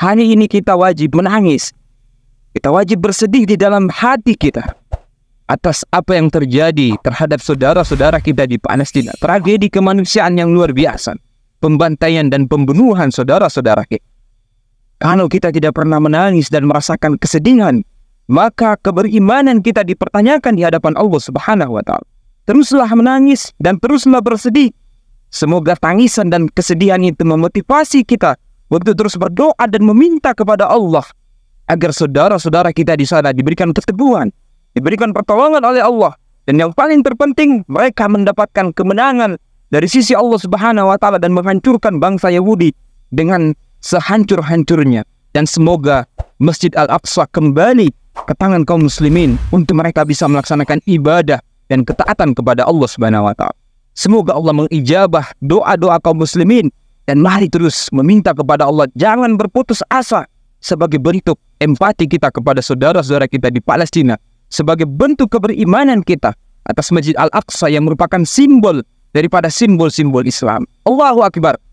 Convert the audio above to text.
Hari ini kita wajib menangis. Kita wajib bersedih di dalam hati kita atas apa yang terjadi terhadap saudara-saudara kita di Palestina. Tragedi kemanusiaan yang luar biasa. Pembantaian dan pembunuhan saudara-saudara kita. Kalau kita tidak pernah menangis dan merasakan kesedihan, maka keberimanan kita dipertanyakan di hadapan Allah Subhanahu wa taala. Teruslah menangis dan teruslah bersedih. Semoga tangisan dan kesedihan itu memotivasi kita untuk terus berdoa dan meminta kepada Allah agar saudara-saudara kita di sana diberikan keteguhan, diberikan pertolongan oleh Allah dan yang paling terpenting mereka mendapatkan kemenangan dari sisi Allah Subhanahu wa taala dan menghancurkan bangsa Yahudi dengan sehancur-hancurnya dan semoga Masjid Al-Aqsa kembali ke tangan kaum muslimin untuk mereka bisa melaksanakan ibadah dan ketaatan kepada Allah Subhanahu wa taala. Semoga Allah mengijabah doa-doa kaum muslimin dan mari terus meminta kepada Allah jangan berputus asa sebagai bentuk empati kita kepada saudara-saudara kita di Palestina, sebagai bentuk keberimanan kita atas Masjid Al-Aqsa yang merupakan simbol daripada simbol-simbol Islam. Allahu Akbar.